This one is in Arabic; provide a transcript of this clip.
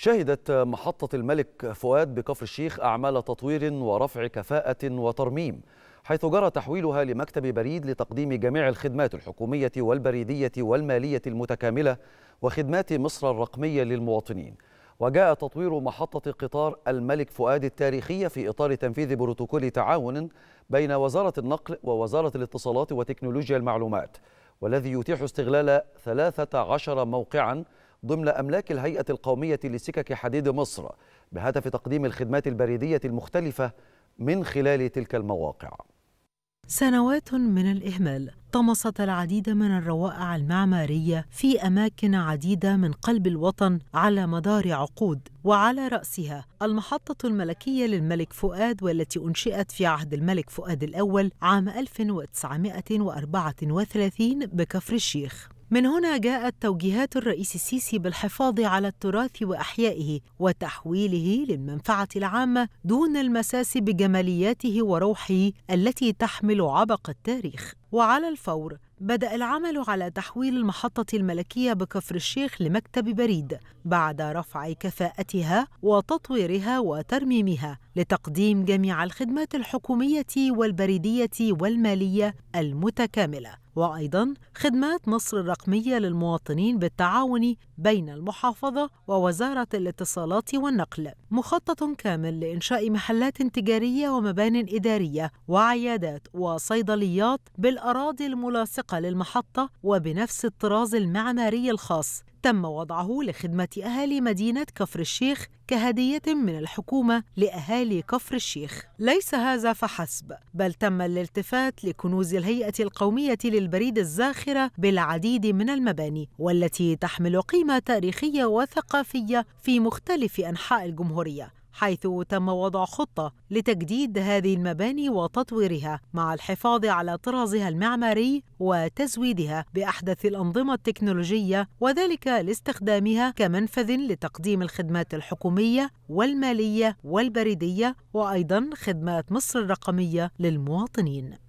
شهدت محطة الملك فؤاد بكفر الشيخ أعمال تطوير ورفع كفاءة وترميم حيث جرى تحويلها لمكتب بريد لتقديم جميع الخدمات الحكومية والبريدية والمالية المتكاملة وخدمات مصر الرقمية للمواطنين وجاء تطوير محطة قطار الملك فؤاد التاريخية في إطار تنفيذ بروتوكول تعاون بين وزارة النقل ووزارة الاتصالات وتكنولوجيا المعلومات والذي يتيح استغلال 13 موقعاً ضمن أملاك الهيئة القومية لسكك حديد مصر بهدف تقديم الخدمات البريدية المختلفة من خلال تلك المواقع سنوات من الإهمال طمست العديد من الروائع المعمارية في أماكن عديدة من قلب الوطن على مدار عقود وعلى رأسها المحطة الملكية للملك فؤاد والتي أنشئت في عهد الملك فؤاد الأول عام 1934 بكفر الشيخ من هنا جاءت توجيهات الرئيس السيسي بالحفاظ على التراث واحيائه وتحويله للمنفعه العامه دون المساس بجمالياته وروحه التي تحمل عبق التاريخ وعلى الفور بدأ العمل على تحويل المحطة الملكية بكفر الشيخ لمكتب بريد بعد رفع كفاءتها وتطويرها وترميمها لتقديم جميع الخدمات الحكومية والبريدية والمالية المتكاملة وأيضا خدمات مصر الرقمية للمواطنين بالتعاون بين المحافظة ووزارة الاتصالات والنقل مخطط كامل لإنشاء محلات تجارية ومبان إدارية وعيادات وصيدليات بال الأراضي الملاصقة للمحطة وبنفس الطراز المعماري الخاص تم وضعه لخدمة أهالي مدينة كفر الشيخ كهدية من الحكومة لأهالي كفر الشيخ ليس هذا فحسب بل تم الالتفات لكنوز الهيئة القومية للبريد الزاخرة بالعديد من المباني والتي تحمل قيمة تاريخية وثقافية في مختلف أنحاء الجمهورية حيث تم وضع خطة لتجديد هذه المباني وتطويرها مع الحفاظ على طرازها المعماري وتزويدها بأحدث الأنظمة التكنولوجية وذلك لاستخدامها كمنفذ لتقديم الخدمات الحكومية والمالية والبريدية وأيضا خدمات مصر الرقمية للمواطنين